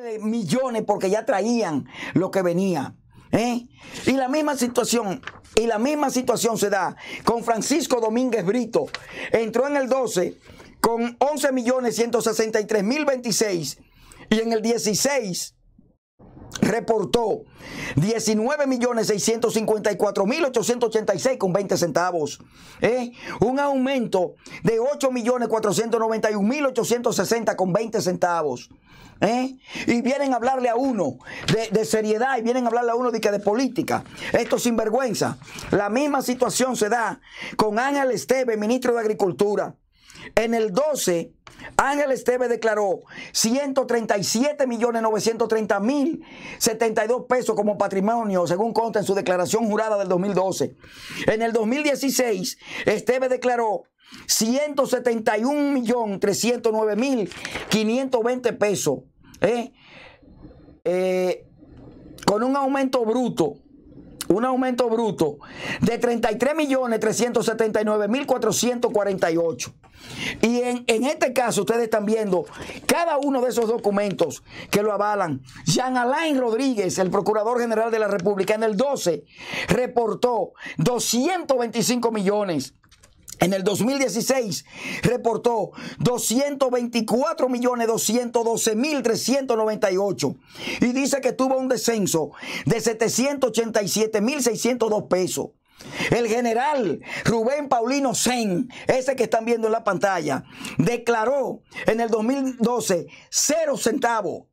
de millones porque ya traían lo que venía. ¿eh? Y la misma situación, y la misma situación se da con Francisco Domínguez Brito. Entró en el 12 con 11 millones 163 mil 26 y en el 16 reportó 19.654.886 con 20 centavos. ¿eh? Un aumento de 8.491.860 con 20 centavos. ¿eh? Y vienen a hablarle a uno de, seriedad y vienen a hablarle a uno de, de política. Esto es sinvergüenza. La misma situación se da con Ángel Esteve, ministro de Agricultura. En el 12, Ángel Esteve declaró 137.930.072 pesos como patrimonio, según consta en su declaración jurada del 2012. En el 2016, Esteve declaró 171.309.520 pesos, ¿eh? Eh, con un aumento bruto un aumento bruto de 33.379.448. Y en, este caso ustedes están viendo cada uno de esos documentos que lo avalan. Jean Alain Rodríguez, el Procurador General de la República, en el 12 reportó 225 millones en el 2016 reportó 224.212.398 y dice que tuvo un descenso de 787.602 pesos. El general Rubén Paulino Sen, ese que están viendo en la pantalla, declaró en el 2012 cero centavos.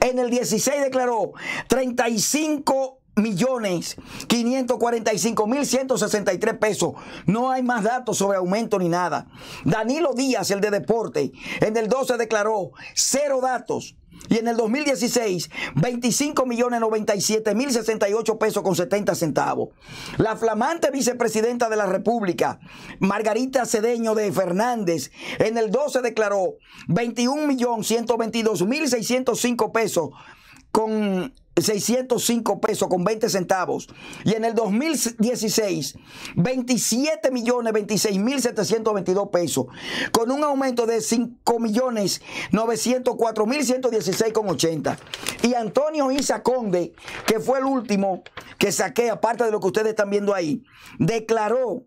En el 16 declaró 35 millones 545 mil 163 pesos. No hay más datos sobre aumento ni nada. Danilo Díaz, el de deporte, en el 12 declaró cero datos. Y en el 2016, 25 millones 97 mil 68 pesos con 70 centavos. La flamante vicepresidenta de la República, Margarita Cedeño de Fernández, en el 12 declaró 21 millones 122 mil 605 pesos con 605 pesos con 20 centavos. Y en el 2016, 27 millones 26 mil 722 pesos, con un aumento de 5 millones 904 mil 116 con 80. Y Antonio Isa Conde, que fue el último que saqué, aparte de lo que ustedes están viendo ahí, declaró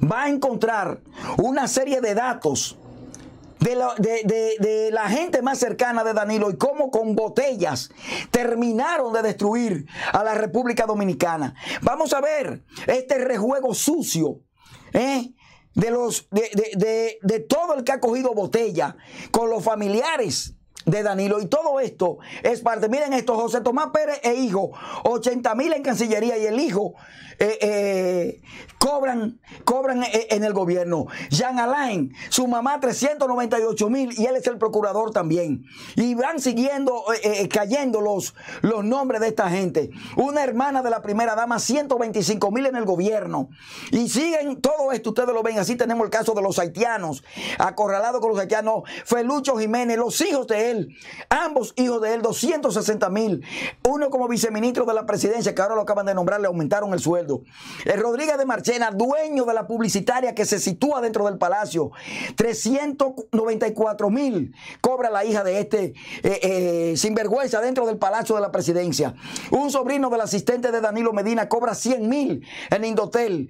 va a encontrar una serie de datos de la, gente más cercana de Danilo y cómo con botellas terminaron de destruir a la República Dominicana. Vamos a ver este rejuego sucio ¿eh? de, los, de, todo el que ha cogido botella con los familiares de Danilo. Y todo esto es parte. Miren esto, José Tomás Pérez e hijo, 80 mil en Cancillería y el hijo eh, eh, cobran, cobran eh, en el gobierno. Jean Alain, su mamá 398 mil y él es el procurador también. Y van siguiendo, cayendo los, los nombres de esta gente. Una hermana de la primera dama, 125 mil en el gobierno. Y siguen todo esto, ustedes lo ven. Así tenemos el caso de los haitianos, acorralado con los haitianos. Felucho Jiménez, los hijos de él ambos hijos de él 260 mil, uno como viceministro de la presidencia, que ahora lo acaban de nombrar, le aumentaron el sueldo. El eh, Rodríguez de Marchena, dueño de la publicitaria que se sitúa dentro del palacio, 394 mil cobra la hija de este eh, eh, sinvergüenza dentro del palacio de la presidencia. Un sobrino del asistente de Danilo Medina cobra 100 mil en Indotel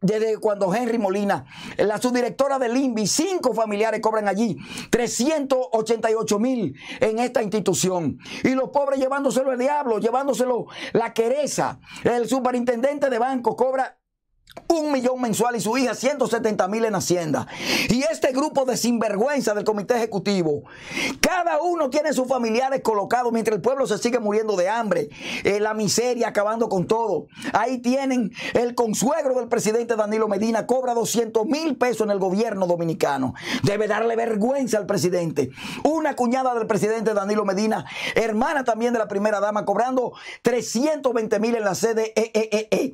desde cuando Henry Molina, la subdirectora del limbi cinco familiares cobran allí 388 mil en esta institución. Y los pobres llevándoselo el diablo, llevándoselo la quereza. El superintendente de banco cobra un millón mensual y su hija 170 mil en Hacienda. Y este grupo de sinvergüenza del Comité Ejecutivo, cada uno tiene sus familiares colocados mientras el pueblo se sigue muriendo de hambre, eh, la miseria acabando con todo. Ahí tienen el consuegro del presidente Danilo Medina, cobra 200 mil pesos en el gobierno dominicano. Debe darle vergüenza al presidente. Una cuñada del presidente Danilo Medina, hermana también de la primera dama, cobrando 320 mil en la sede. E e e.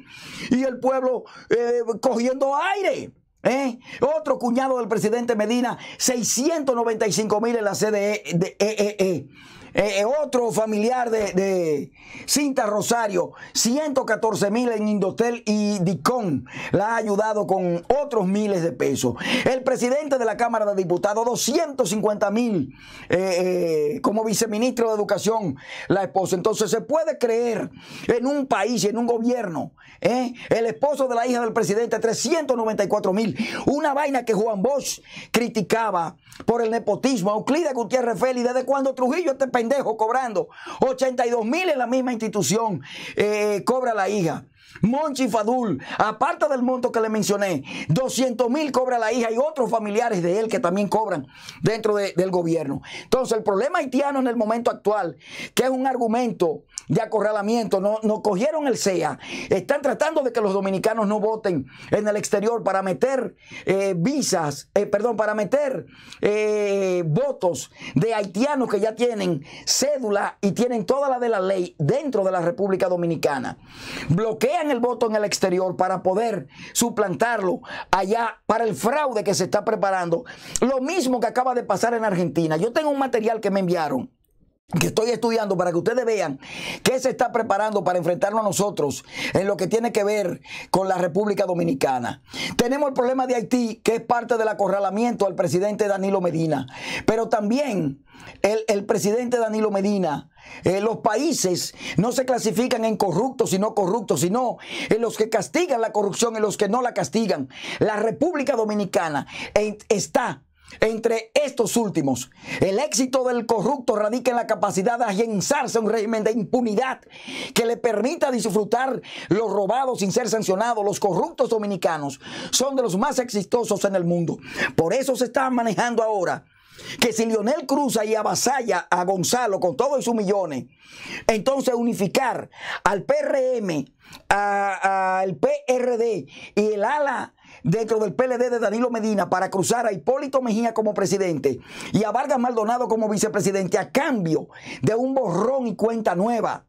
y el pueblo eh, cogiendo aire. ¿eh? Otro cuñado del presidente Medina, 695 mil en la CDE. De, e e e. Eh, eh, otro familiar de, Cinta Rosario, 114 mil en Indotel y Dicón la ha ayudado con otros miles de pesos. El presidente de la Cámara de Diputados, 250 mil eh, como viceministro de Educación, la esposa. Entonces se puede creer en un país, y en un gobierno, el esposo de la hija del presidente, 394 mil. Una vaina que Juan Bosch criticaba por el nepotismo. Euclides Gutiérrez Félix, desde cuando Trujillo este país pendejo cobrando. 82 mil en la misma institución eh, cobra la hija. Monchi Fadul, aparte del monto que le mencioné, 200 mil cobra la hija y otros familiares de él que también cobran dentro del gobierno. Entonces, el problema haitiano en el momento actual, que es un argumento de acorralamiento, no, cogieron el CEA, están tratando de que los dominicanos no voten en el exterior para meter eh, visas, eh, perdón, para meter eh, votos de haitianos que ya tienen cédula y tienen toda la de la ley dentro de la República Dominicana. Bloquean el voto en el exterior para poder suplantarlo allá para el fraude que se está preparando. Lo mismo que acaba de pasar en Argentina. Yo tengo un material que me enviaron que estoy estudiando para que ustedes vean qué se está preparando para enfrentarnos a nosotros en lo que tiene que ver con la República Dominicana. Tenemos el problema de Haití, que es parte del acorralamiento al presidente Danilo Medina, pero también el presidente Danilo Medina eh, los países no se clasifican en corruptos y no corruptos, sino en los que castigan la corrupción y los que no la castigan. La República Dominicana está entre estos últimos. El éxito del corrupto radica en la capacidad de agenzarse a un régimen de impunidad que le permita disfrutar los robados sin ser sancionado. Los corruptos dominicanos son de los más exitosos en el mundo. Por eso se está manejando ahora que si Lionel cruza y avasalla a Gonzalo con todos sus millones, entonces unificar al PRM, al PRD y el ala dentro del PLD de Danilo Medina para cruzar a Hipólito Mejía como presidente y a Vargas Maldonado como vicepresidente a cambio de un borrón y cuenta nueva.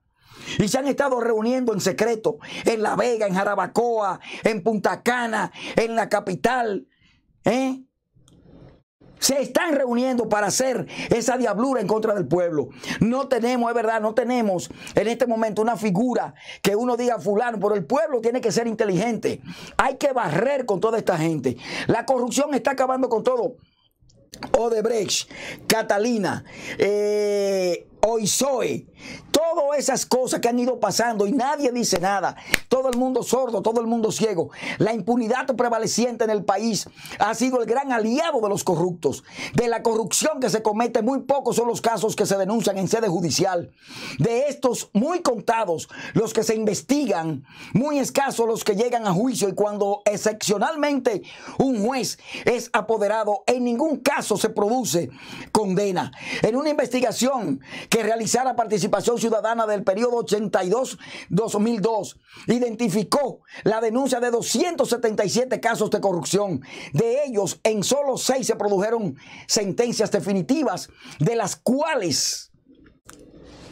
Y se han estado reuniendo en secreto en La Vega, en Jarabacoa, en Punta Cana, en la capital. ¿Eh? se están reuniendo para hacer esa diablura en contra del pueblo. No tenemos, es verdad, no tenemos en este momento una figura que uno diga fulano, pero el pueblo tiene que ser inteligente. Hay que barrer con toda esta gente. La corrupción está acabando con todo. Odebrecht, Catalina, eh, Oizoe, esas cosas que han ido pasando y nadie dice nada. Todo el mundo sordo, todo el mundo ciego. La impunidad prevaleciente en el país ha sido el gran aliado de los corruptos. De la corrupción que se comete, muy pocos son los casos que se denuncian en sede judicial. De estos, muy contados los que se investigan, muy escasos los que llegan a juicio y cuando excepcionalmente un juez es apoderado, en ningún caso se produce condena. En una investigación que realizara participación ciudadana del periodo 82-2002 identificó la denuncia de 277 casos de corrupción. De ellos, en solo seis se produjeron sentencias definitivas, de las cuales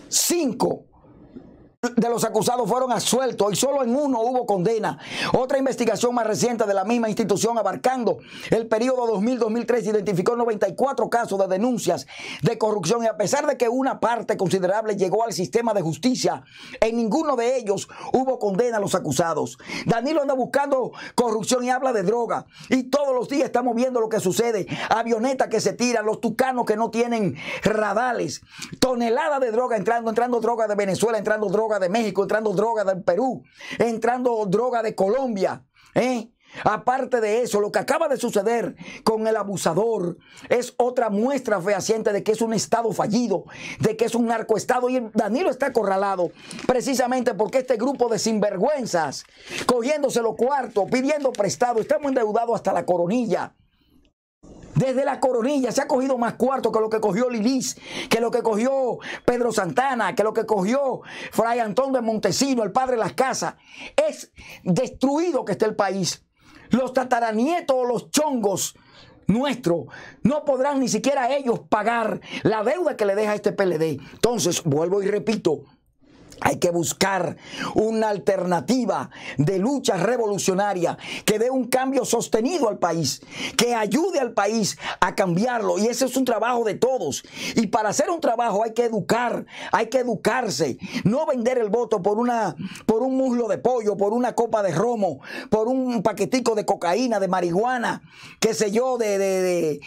cinco de los acusados fueron absueltos y solo en uno hubo condena. Otra investigación más reciente de la misma institución abarcando el periodo 2000-2003 identificó 94 casos de denuncias de corrupción y a pesar de que una parte considerable llegó al sistema de justicia, en ninguno de ellos hubo condena a los acusados. Danilo anda buscando corrupción y habla de droga y todos los días estamos viendo lo que sucede, avionetas que se tiran, los tucanos que no tienen radales, toneladas de droga entrando, entrando droga de Venezuela, entrando droga de México, entrando droga del Perú, entrando droga de Colombia. ¿eh? Aparte de eso, lo que acaba de suceder con el abusador es otra muestra fehaciente de que es un Estado fallido, de que es un narcoestado. Y Danilo está acorralado precisamente porque este grupo de sinvergüenzas, cogiéndose los cuartos, pidiendo prestado, estamos endeudados hasta la coronilla. Desde la coronilla se ha cogido más cuarto que lo que cogió Lilis, que lo que cogió Pedro Santana, que lo que cogió Fray Antón de Montesino, el padre de las casas. Es destruido que esté el país. Los tataranietos o los chongos nuestros no podrán ni siquiera ellos pagar la deuda que le deja este PLD. Entonces, vuelvo y repito, hay que buscar una alternativa de lucha revolucionaria que dé un cambio sostenido al país, que ayude al país a cambiarlo. Y ese es un trabajo de todos. Y para hacer un trabajo hay que educar, hay que educarse. No vender el voto por, una, por un muslo de pollo, por una copa de romo, por un paquetico de cocaína, de marihuana, qué sé yo, de,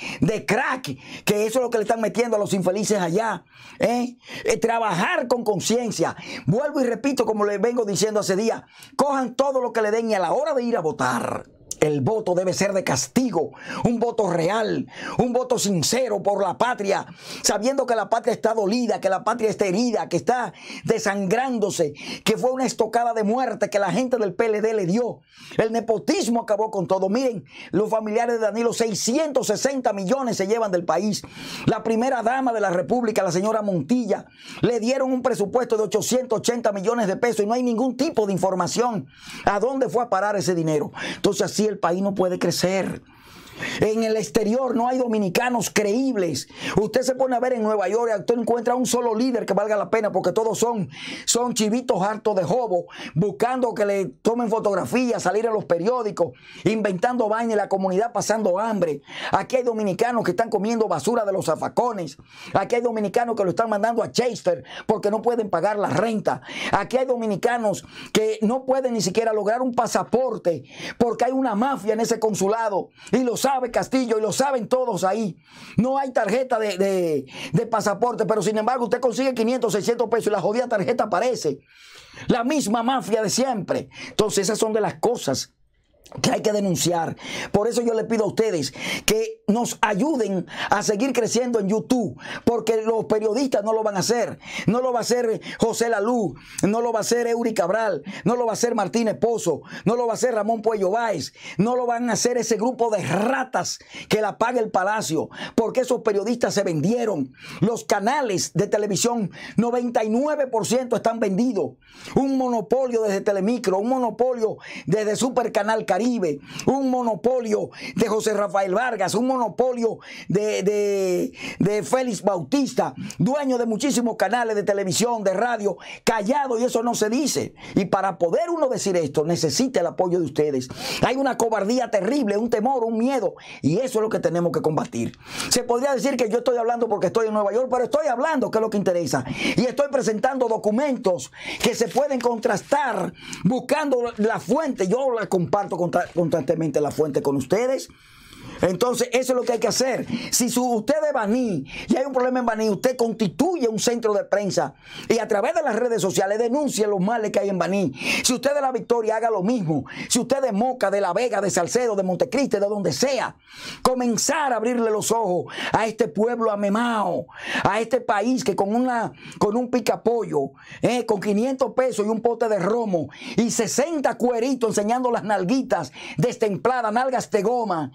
crack, que eso es lo que le están metiendo a los infelices allá. ¿eh? Eh, trabajar con conciencia Vuelvo y repito, como les vengo diciendo hace días, cojan todo lo que le den y a la hora de ir a votar, el voto debe ser de castigo, un voto real, un voto sincero por la patria, sabiendo que la patria está dolida, que la patria está herida, que está desangrándose, que fue una estocada de muerte que la gente del PLD le dio. El nepotismo acabó con todo. Miren, los familiares de Danilo, 660 millones se llevan del país. La primera dama de la República, la señora Montilla, le dieron un presupuesto de 880 millones de pesos y no hay ningún tipo de información a dónde fue a parar ese dinero. Entonces, así el país no puede crecer. En el exterior no hay dominicanos creíbles. Usted se pone a ver en Nueva York usted encuentra un solo líder que valga la pena porque todos son, son chivitos hartos de jobo, buscando que le tomen fotografías, salir a los periódicos, inventando vaina y la comunidad pasando hambre. Aquí hay dominicanos que están comiendo basura de los zafacones. Aquí hay dominicanos que lo están mandando a Chester porque no pueden pagar la renta. Aquí hay dominicanos que no pueden ni siquiera lograr un pasaporte porque hay una mafia en ese consulado y los sabe Castillo y lo saben todos ahí. No hay tarjeta de, de pasaporte, pero sin embargo usted consigue 500, 600 pesos y la jodida tarjeta aparece. La misma mafia de siempre. Entonces esas son de las cosas que hay que denunciar. Por eso yo le pido a ustedes que nos ayuden a seguir creciendo en YouTube, porque los periodistas no lo van a hacer. No lo va a hacer José Lalú, no lo va a hacer Eury Cabral, no lo va a hacer Martín Pozo, no lo va a hacer Ramón Puello Báez, no lo van a hacer ese grupo de ratas que la paga el Palacio, porque esos periodistas se vendieron. Los canales de televisión, 99% están vendidos. Un monopolio desde Telemicro, un monopolio desde Super Canal Caribe, un monopolio de José Rafael Vargas, un monopolio de, de Félix Bautista, dueño de muchísimos canales de televisión, de radio, callado y eso no se dice. Y para poder uno decir esto, necesita el apoyo de ustedes. Hay una cobardía terrible, un temor, un miedo y eso es lo que tenemos que combatir. Se podría decir que yo estoy hablando porque estoy en Nueva York, pero estoy hablando, que es lo que interesa. Y estoy presentando documentos que se pueden contrastar buscando la fuente. Yo la comparto con constantemente la fuente con ustedes. Entonces, eso es lo que hay que hacer. Si su, usted de Baní y hay un problema en Baní, usted constituye un centro de prensa y a través de las redes sociales denuncie los males que hay en Baní. Si usted de la Victoria haga lo mismo, si usted de Moca, de La Vega, de Salcedo, de Montecristi, de donde sea, comenzar a abrirle los ojos a este pueblo amemao, a este país que con, una, con un picapollo, eh, con 500 pesos y un pote de romo y 60 cueritos enseñando las nalguitas destempladas, nalgas de goma,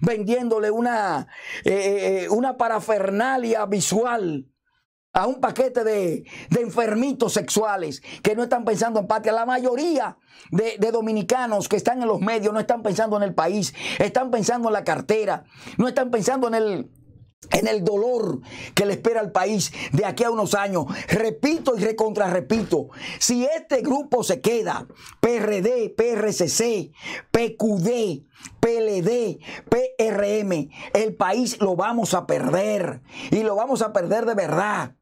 vendiéndole una, eh, eh, eh, una parafernalia visual a un paquete de, enfermitos sexuales que no están pensando en patria. La mayoría de, dominicanos que están en los medios no están pensando en el país, están pensando en la cartera, no están pensando en el, en el dolor que le espera al país de aquí a unos años. Repito y recontra repito, si este grupo se queda, PRD, PRCC, PQD, PLD, PRM, el país lo vamos a perder y lo vamos a perder de verdad.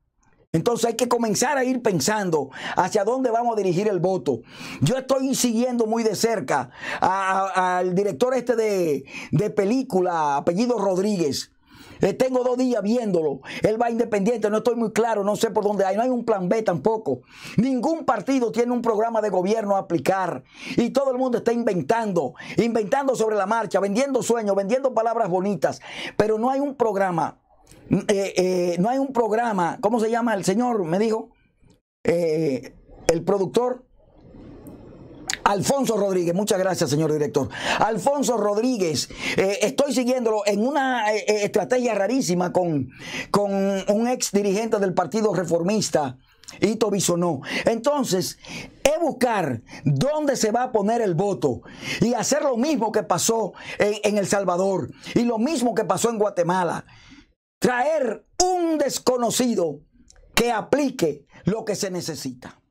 Entonces hay que comenzar a ir pensando hacia dónde vamos a dirigir el voto. Yo estoy siguiendo muy de cerca al director este de película, apellido Rodríguez eh, tengo dos días viéndolo. Él va independiente, no estoy muy claro, no sé por dónde hay. No hay un plan B tampoco. Ningún partido tiene un programa de gobierno a aplicar. Y todo el mundo está inventando, inventando sobre la marcha, vendiendo sueños, vendiendo palabras bonitas. Pero no hay un programa. Mm, eh, eh, no hay un programa. ¿Cómo se llama el señor? Me dijo. el productor. Alfonso Rodríguez, muchas gracias, señor director. Alfonso Rodríguez, eh, estoy siguiéndolo en una eh, eh, estrategia rarísima con, con un ex dirigente del Partido Reformista. Ito Bisonó. Entonces, es buscar dónde se va a poner el voto y hacer lo mismo que pasó en El Salvador y lo mismo que pasó en Guatemala. Traer un desconocido que aplique lo que se necesita.